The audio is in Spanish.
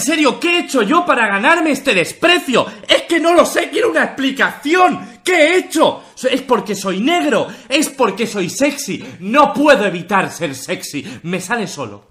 en serio, ¿qué he hecho yo para ganarme este desprecio? Es que no lo sé, quiero una explicación. ¿Qué he hecho? Es porque soy negro, es porque soy sexy. No puedo evitar ser sexy, me sale solo.